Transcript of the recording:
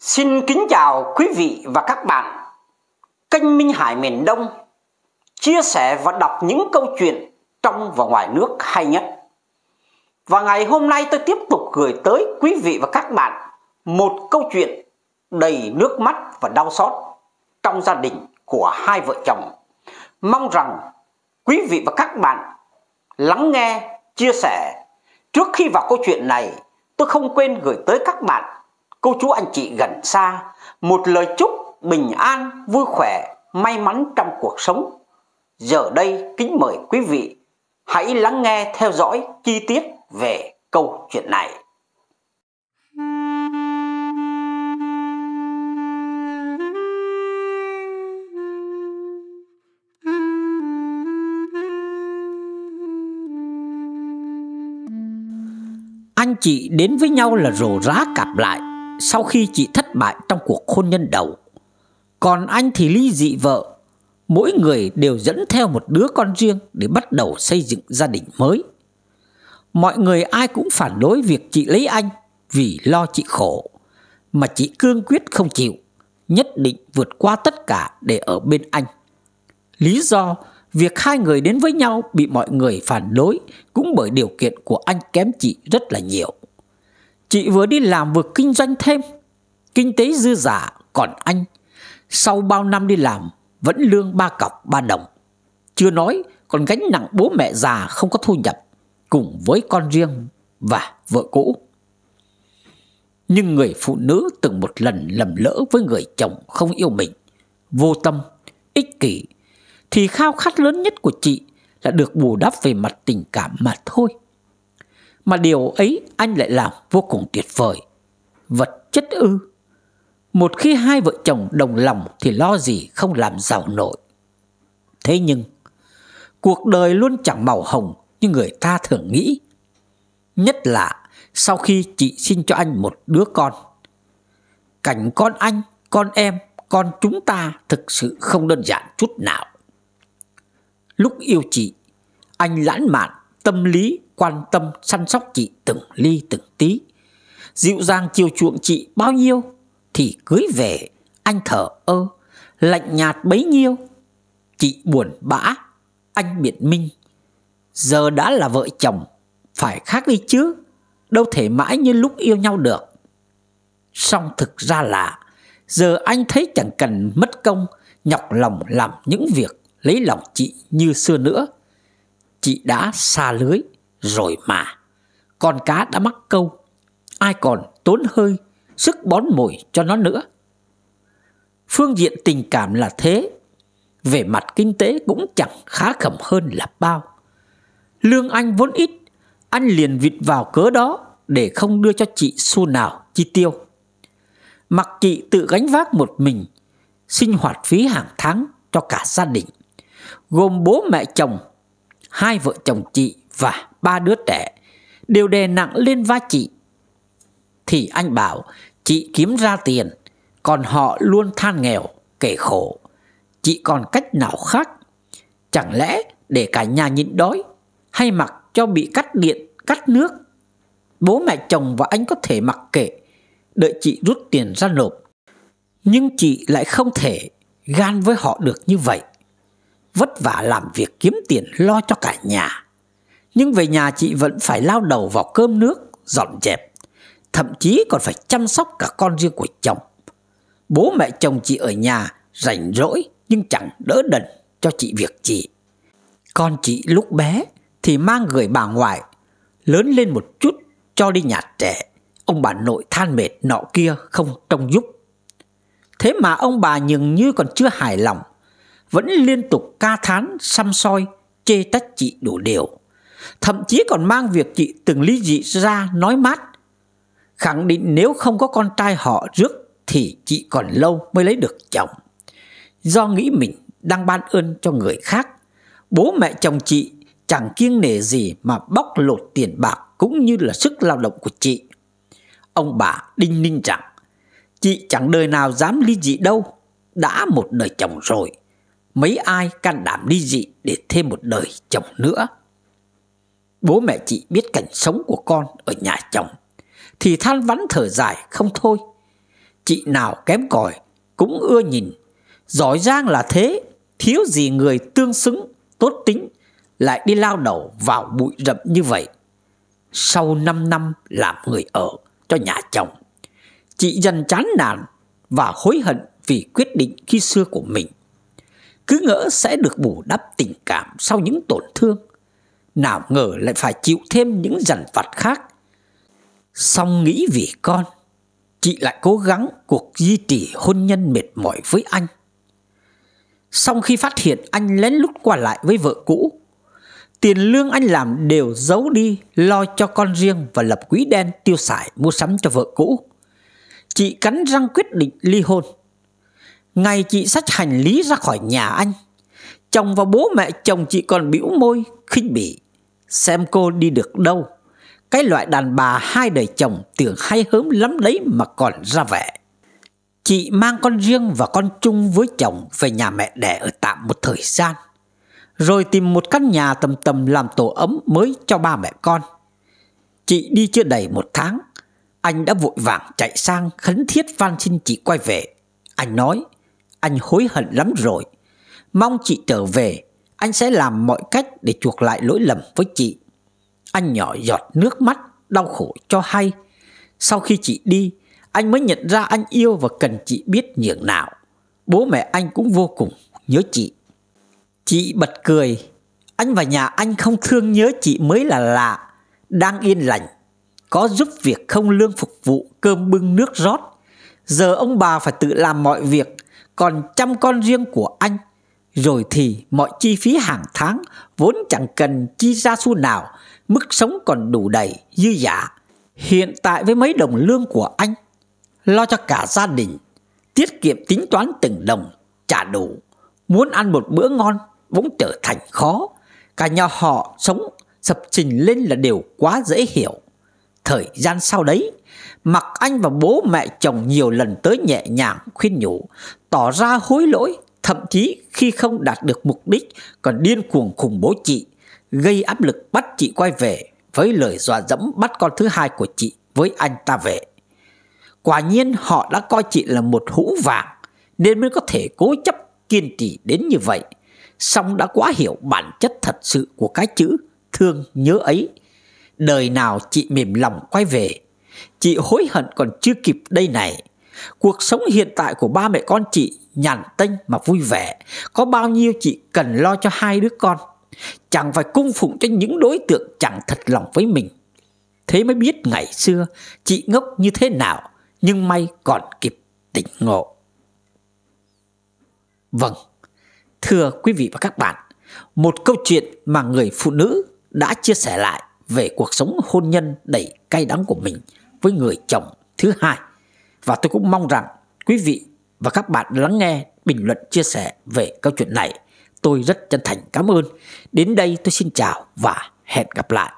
Xin kính chào quý vị và các bạn. Kênh Minh Hải miền Đông chia sẻ và đọc những câu chuyện trong và ngoài nước hay nhất. Và ngày hôm nay tôi tiếp tục gửi tới quý vị và các bạn một câu chuyện đầy nước mắt và đau xót trong gia đình của hai vợ chồng. Mong rằng quý vị và các bạn lắng nghe, chia sẻ. Trước khi vào câu chuyện này, tôi không quên gửi tới các bạn cô chú anh chị gần xa một lời chúc bình an, vui khỏe, may mắn trong cuộc sống. Giờ đây kính mời quý vị hãy lắng nghe theo dõi chi tiết về câu chuyện này. Anh chị đến với nhau là rồ rá cặp lại sau khi chị thất bại trong cuộc hôn nhân đầu Còn anh thì ly dị vợ Mỗi người đều dẫn theo một đứa con riêng Để bắt đầu xây dựng gia đình mới Mọi người ai cũng phản đối việc chị lấy anh Vì lo chị khổ Mà chị cương quyết không chịu Nhất định vượt qua tất cả để ở bên anh Lý do việc hai người đến với nhau bị mọi người phản đối cũng bởi điều kiện của anh kém chị rất là nhiều. Chị vừa đi làm vừa kinh doanh thêm Kinh tế dư giả còn anh Sau bao năm đi làm Vẫn lương ba cọc ba đồng Chưa nói còn gánh nặng bố mẹ già Không có thu nhập Cùng với con riêng và vợ cũ Nhưng người phụ nữ từng một lần lầm lỡ Với người chồng không yêu mình Vô tâm, ích kỷ Thì khao khát lớn nhất của chị Là được bù đắp về mặt tình cảm mà thôi mà điều ấy anh lại làm vô cùng tuyệt vời. Vật chất ư? Một khi hai vợ chồng đồng lòng thì lo gì không làm giàu nổi. Thế nhưng, cuộc đời luôn chẳng màu hồng như người ta thường nghĩ. Nhất là sau khi chị sinh cho anh một đứa con. Cảnh con anh, con em, con chúng ta thực sự không đơn giản chút nào. Lúc yêu chị, anh lãng mạn tâm lý quan tâm săn sóc chị từng ly từng tí dịu dàng chiều chuộng chị bao nhiêu thì cưới về anh thở ơ lạnh nhạt bấy nhiêu chị buồn bã anh biện minh giờ đã là vợ chồng phải khác đi chứ đâu thể mãi như lúc yêu nhau được song thực ra là giờ anh thấy chẳng cần mất công nhọc lòng làm những việc lấy lòng chị như xưa nữa Chị đã xa lưới rồi mà. Con cá đã mắc câu. Ai còn tốn hơi, sức bón mồi cho nó nữa. Phương diện tình cảm là thế. Về mặt kinh tế cũng chẳng khá khẩm hơn là bao. Lương anh vốn ít, anh liền vịt vào cớ đó để không đưa cho chị xu nào chi tiêu. Mặc chị tự gánh vác một mình, sinh hoạt phí hàng tháng cho cả gia đình, gồm bố mẹ chồng hai vợ chồng chị và ba đứa trẻ đều đè nặng lên vai chị. Thì anh bảo chị kiếm ra tiền, còn họ luôn than nghèo, kể khổ. Chị còn cách nào khác? Chẳng lẽ để cả nhà nhịn đói hay mặc cho bị cắt điện, cắt nước? Bố mẹ chồng và anh có thể mặc kệ, đợi chị rút tiền ra nộp. Nhưng chị lại không thể gan với họ được như vậy vất vả làm việc kiếm tiền lo cho cả nhà. Nhưng về nhà chị vẫn phải lao đầu vào cơm nước, dọn dẹp, thậm chí còn phải chăm sóc cả con riêng của chồng. Bố mẹ chồng chị ở nhà rảnh rỗi nhưng chẳng đỡ đần cho chị việc gì. Con chị lúc bé thì mang gửi bà ngoại, lớn lên một chút cho đi nhà trẻ. Ông bà nội than mệt nọ kia không trông giúp. Thế mà ông bà nhường như còn chưa hài lòng vẫn liên tục ca thán xăm soi chê trách chị đủ điều thậm chí còn mang việc chị từng ly dị ra nói mát khẳng định nếu không có con trai họ rước thì chị còn lâu mới lấy được chồng do nghĩ mình đang ban ơn cho người khác bố mẹ chồng chị chẳng kiêng nể gì mà bóc lột tiền bạc cũng như là sức lao động của chị ông bà đinh ninh rằng chị chẳng đời nào dám ly dị đâu đã một đời chồng rồi mấy ai can đảm ly dị để thêm một đời chồng nữa. Bố mẹ chị biết cảnh sống của con ở nhà chồng thì than vắn thở dài không thôi. Chị nào kém cỏi cũng ưa nhìn, giỏi giang là thế, thiếu gì người tương xứng, tốt tính lại đi lao đầu vào bụi rậm như vậy. Sau 5 năm làm người ở cho nhà chồng, chị dần chán nản và hối hận vì quyết định khi xưa của mình cứ ngỡ sẽ được bù đắp tình cảm sau những tổn thương nào ngờ lại phải chịu thêm những dằn vặt khác song nghĩ vì con chị lại cố gắng cuộc duy trì hôn nhân mệt mỏi với anh song khi phát hiện anh lén lút qua lại với vợ cũ tiền lương anh làm đều giấu đi lo cho con riêng và lập quỹ đen tiêu xài mua sắm cho vợ cũ chị cắn răng quyết định ly hôn Ngày chị xách hành lý ra khỏi nhà anh Chồng và bố mẹ chồng chị còn bĩu môi khinh bỉ Xem cô đi được đâu Cái loại đàn bà hai đời chồng tưởng hay hớm lắm đấy mà còn ra vẻ Chị mang con riêng và con chung với chồng về nhà mẹ đẻ ở tạm một thời gian Rồi tìm một căn nhà tầm tầm làm tổ ấm mới cho ba mẹ con Chị đi chưa đầy một tháng Anh đã vội vàng chạy sang khấn thiết van xin chị quay về Anh nói anh hối hận lắm rồi. Mong chị trở về, anh sẽ làm mọi cách để chuộc lại lỗi lầm với chị. Anh nhỏ giọt nước mắt, đau khổ cho hay. Sau khi chị đi, anh mới nhận ra anh yêu và cần chị biết nhường nào. Bố mẹ anh cũng vô cùng nhớ chị. Chị bật cười, anh và nhà anh không thương nhớ chị mới là lạ, đang yên lành. Có giúp việc không lương phục vụ, cơm bưng nước rót. Giờ ông bà phải tự làm mọi việc, còn chăm con riêng của anh. Rồi thì mọi chi phí hàng tháng vốn chẳng cần chi ra xu nào, mức sống còn đủ đầy, dư giả. Hiện tại với mấy đồng lương của anh, lo cho cả gia đình, tiết kiệm tính toán từng đồng, trả đủ. Muốn ăn một bữa ngon bỗng trở thành khó. Cả nhà họ sống sập trình lên là điều quá dễ hiểu. Thời gian sau đấy, mặc anh và bố mẹ chồng nhiều lần tới nhẹ nhàng khuyên nhủ, tỏ ra hối lỗi, thậm chí khi không đạt được mục đích còn điên cuồng khủng bố chị, gây áp lực bắt chị quay về với lời dọa dẫm bắt con thứ hai của chị với anh ta về. Quả nhiên họ đã coi chị là một hũ vàng nên mới có thể cố chấp kiên trì đến như vậy. Song đã quá hiểu bản chất thật sự của cái chữ thương nhớ ấy. Đời nào chị mềm lòng quay về, chị hối hận còn chưa kịp đây này Cuộc sống hiện tại của ba mẹ con chị nhàn tênh mà vui vẻ. Có bao nhiêu chị cần lo cho hai đứa con. Chẳng phải cung phụng cho những đối tượng chẳng thật lòng với mình. Thế mới biết ngày xưa chị ngốc như thế nào. Nhưng may còn kịp tỉnh ngộ. Vâng, thưa quý vị và các bạn, một câu chuyện mà người phụ nữ đã chia sẻ lại về cuộc sống hôn nhân đầy cay đắng của mình với người chồng thứ hai. Và tôi cũng mong rằng quý vị và các bạn lắng nghe bình luận chia sẻ về câu chuyện này. Tôi rất chân thành cảm ơn. Đến đây tôi xin chào và hẹn gặp lại.